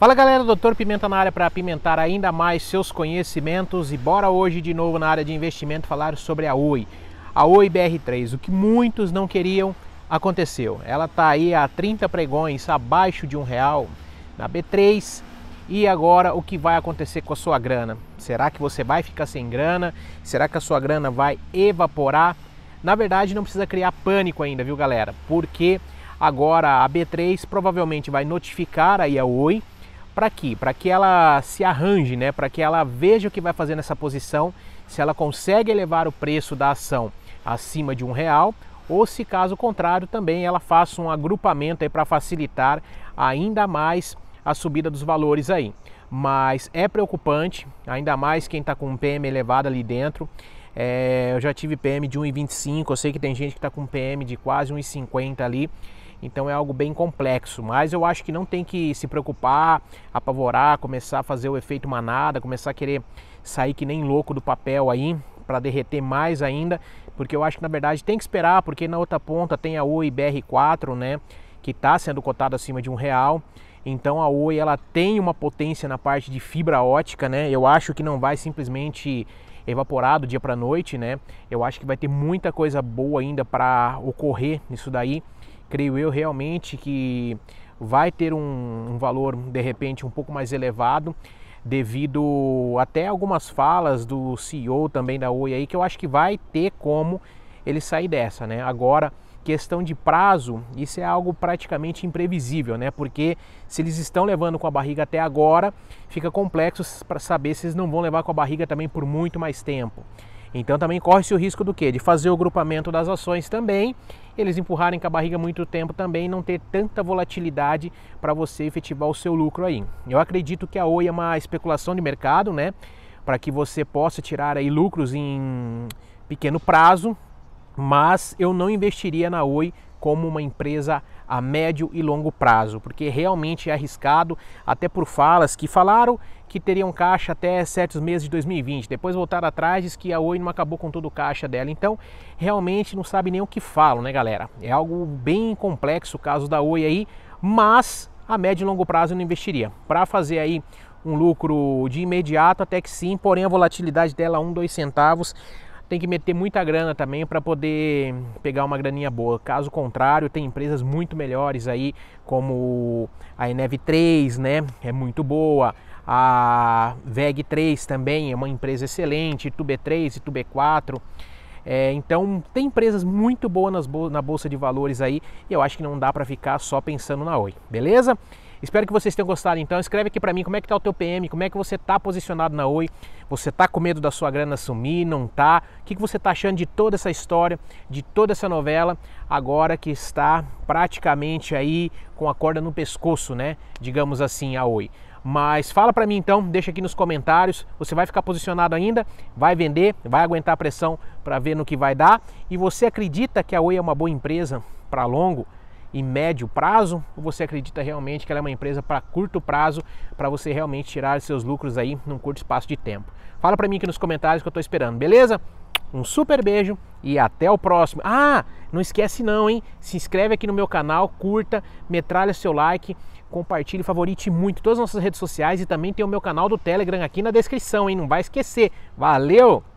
Fala galera, Doutor Pimenta na área para apimentar ainda mais seus conhecimentos e bora hoje de novo na área de investimento falar sobre a Oi, a Oi BR3, o que muitos não queriam aconteceu. Ela está aí a 30 pregões abaixo de um real na B3 e agora o que vai acontecer com a sua grana? Será que você vai ficar sem grana? Será que a sua grana vai evaporar? Na verdade, não precisa criar pânico ainda, viu galera? Porque agora a B3 provavelmente vai notificar aí a Oi para quê? Para que ela se arranje, né? Para que ela veja o que vai fazer nessa posição, se ela consegue elevar o preço da ação acima de um real ou se caso contrário também ela faça um agrupamento aí para facilitar ainda mais a subida dos valores aí. Mas é preocupante, ainda mais quem está com um PM elevado ali dentro. É, eu já tive PM de 1,25, eu sei que tem gente que está com PM de quase 1,50 ali. Então é algo bem complexo, mas eu acho que não tem que se preocupar, apavorar, começar a fazer o efeito manada, começar a querer sair que nem louco do papel aí para derreter mais ainda, porque eu acho que na verdade tem que esperar, porque na outra ponta tem a Oi BR4, né, que está sendo cotada acima de um real. Então a Oi ela tem uma potência na parte de fibra ótica, né? Eu acho que não vai simplesmente evaporado dia para noite, né? Eu acho que vai ter muita coisa boa ainda para ocorrer nisso daí creio eu realmente que vai ter um, um valor de repente um pouco mais elevado devido até algumas falas do CEO também da Oi aí que eu acho que vai ter como ele sair dessa, né? Agora, questão de prazo, isso é algo praticamente imprevisível, né? Porque se eles estão levando com a barriga até agora, fica complexo para saber se eles não vão levar com a barriga também por muito mais tempo. Então também corre-se o risco do quê? De fazer o grupamento das ações também eles empurrarem com a barriga muito tempo também não ter tanta volatilidade para você efetivar o seu lucro aí. Eu acredito que a Oi é uma especulação de mercado, né? Para que você possa tirar aí lucros em pequeno prazo, mas eu não investiria na Oi como uma empresa a médio e longo prazo, porque realmente é arriscado, até por falas que falaram que teriam caixa até certos meses de 2020, depois voltaram atrás diz que a Oi não acabou com todo o caixa dela. Então, realmente não sabe nem o que falam, né, galera? É algo bem complexo o caso da Oi aí, mas a médio e longo prazo eu não investiria. Para fazer aí um lucro de imediato até que sim, porém a volatilidade dela 1, um, 2 centavos tem que meter muita grana também para poder pegar uma graninha boa. Caso contrário, tem empresas muito melhores aí, como a Enev 3, né? É muito boa. A VEG 3 também é uma empresa excelente, Tube 3 e Tube 4. É, então tem empresas muito boas nas na bolsa de valores aí. E eu acho que não dá para ficar só pensando na Oi, beleza? Espero que vocês tenham gostado então. Escreve aqui para mim como é que tá o teu PM, como é que você tá posicionado na Oi. Você tá com medo da sua grana sumir, não tá? O que, que você tá achando de toda essa história, de toda essa novela, agora que está praticamente aí com a corda no pescoço, né? Digamos assim, a Oi. Mas fala para mim então, deixa aqui nos comentários. Você vai ficar posicionado ainda? Vai vender? Vai aguentar a pressão para ver no que vai dar? E você acredita que a Oi é uma boa empresa para longo? e médio prazo? Ou você acredita realmente que ela é uma empresa para curto prazo, para você realmente tirar seus lucros aí num curto espaço de tempo? Fala para mim aqui nos comentários que eu estou esperando, beleza? Um super beijo e até o próximo. Ah, não esquece não, hein? Se inscreve aqui no meu canal, curta, metralha seu like, compartilhe, favorite muito todas as nossas redes sociais e também tem o meu canal do Telegram aqui na descrição, hein? Não vai esquecer. Valeu!